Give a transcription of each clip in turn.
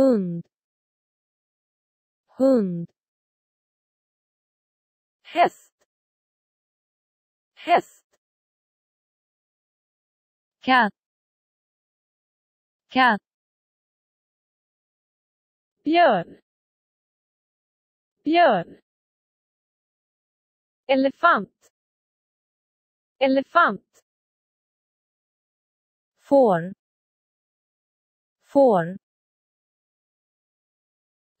hund hund häst häst katt katt björn björn elefant elefant får får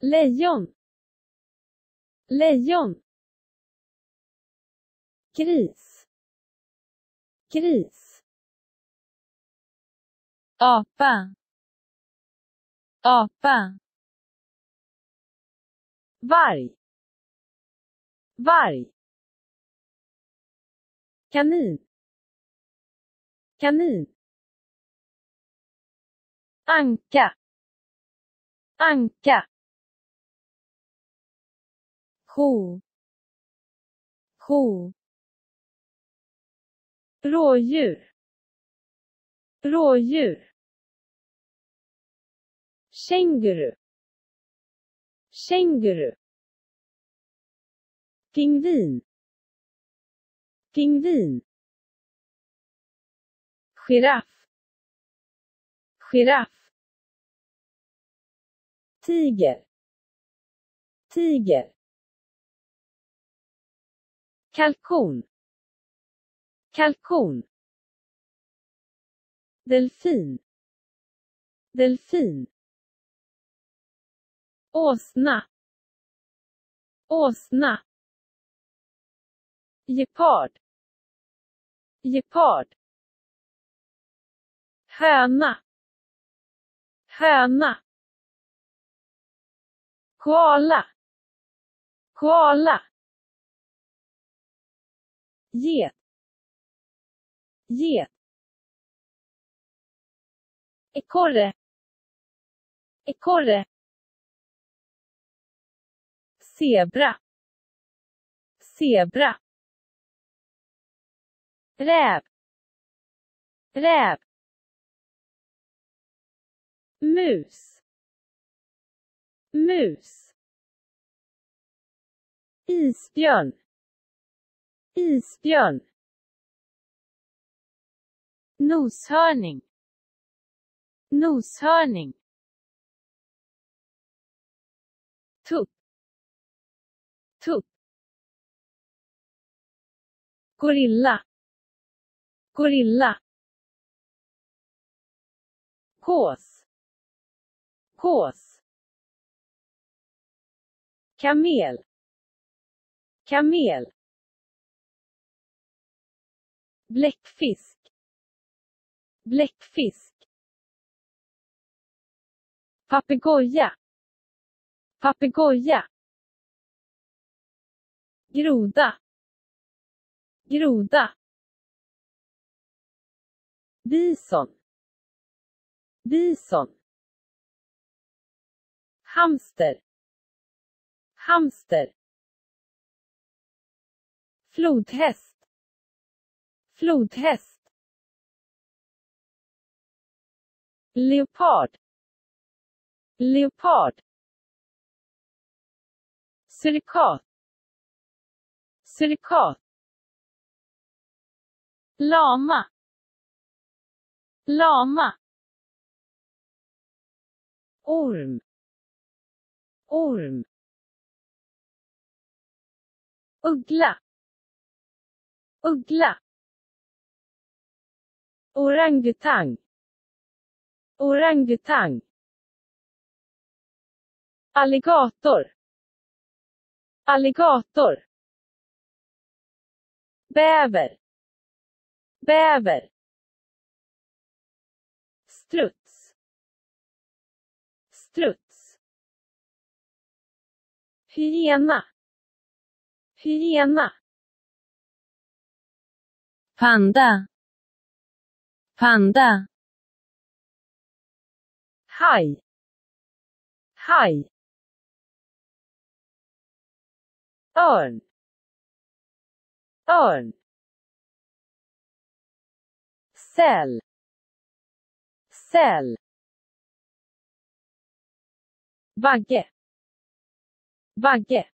lejon lejon gris gris apa apa varg varg kanin kanin anka anka ko ko rådjur rådjur känguru känguru pingvin pingvin giraff giraff tiger tiger Kalkon. Kalkon. Delfin. Delfin. Åsna. Åsna. Gepard. Gepard. Höna. Höna. Koala. Koala get get ekorre ekorre zebra zebra räv räv mus mus isbjörn Isbjörn. Noshörning. Noshörning. Tupp. Tupp. Gorilla. Gorilla. Kås. Kås. Kamel. Kamel bläckfisk bläckfisk papegoja papegoja groda groda bison bison hamster hamster flodhäst Flodhäst. Leopard. Leopard. Surikat. Surikat. Lama. Lama. Orm. Orm. Uggla. Uggla. Orangutang. Orangutang. Alligator. Alligator. Bäver. Bäver. Struts. Struts. Hyena. Hyena. Panda. Panda. Haj. Haj. Örn. Örn. Cell. Cell. Bagge. Bagge.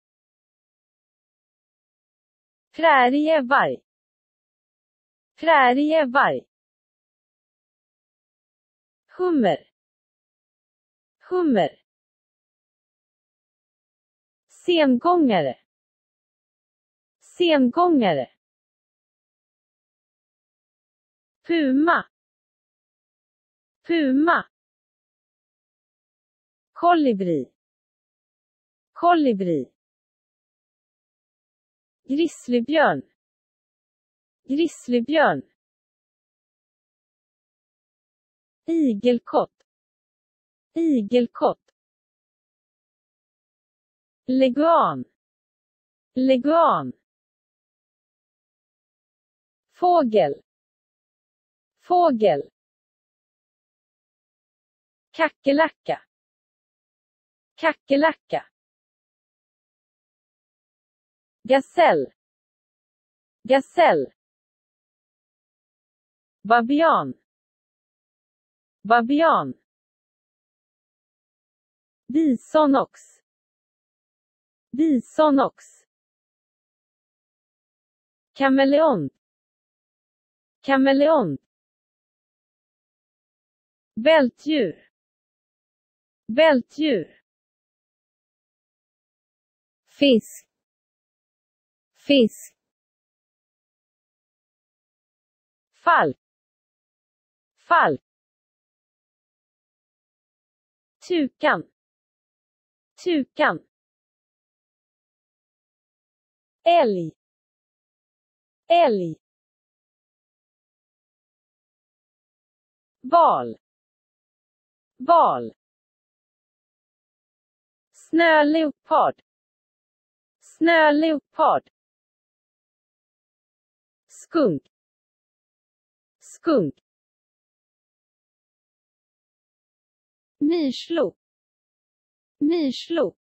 Prärievarg. Prärievarg. Hummer. Hummer. Sengångare. Sengångare. Puma. Puma. Kolibri. Kolibri. Grizzlybjörn. Grizzlybjörn. Igelkott. Igelkott. Legan. Legan. Fågel. Fågel. Kackerlacka. Kackerlacka. Gasell. Gasell. Babian. Babian Bisonox Bisonox Kameleont Kameleont Bältdjur Bältdjur Fisk Fisk Falk Falk Tukan. Tukan. Älg. Älg. Val. Val. Snöleopard. Snöleopard. Skunk. Skunk. Myrslo Myslo.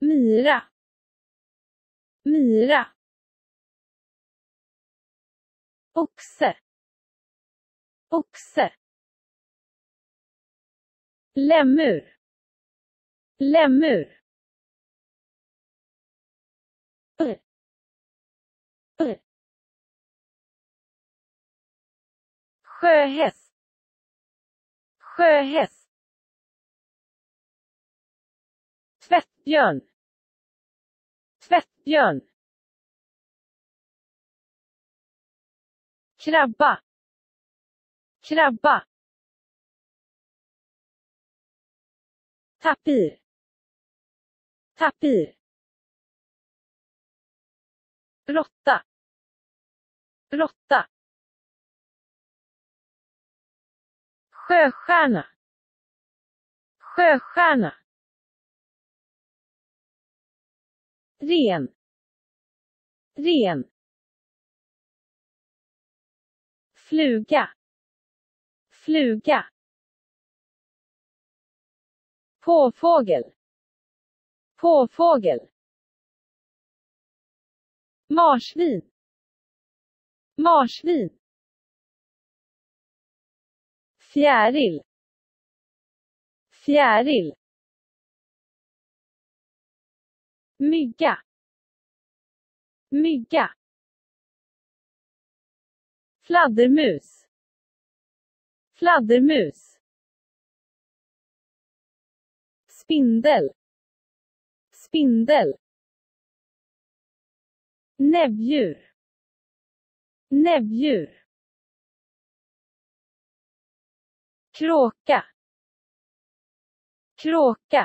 Myra. Myra. Oxe. Oxe. Lämmur. Lämmur. Sjöhäst. Sjöhäst. Tvättbjörn. Tvättbjörn. Krabba. Krabba. Tapir. Tapir. Råtta. Råtta. Sjöstjärna. Sjöstjärna. Ren. Ren. Fluga. Fluga. Påfågel. Påfågel. Marsvin. Marsvin fjäril fjäril mygga mygga fladdermus fladdermus spindel spindel näbbdjur näbbdjur Kråka. Kråka.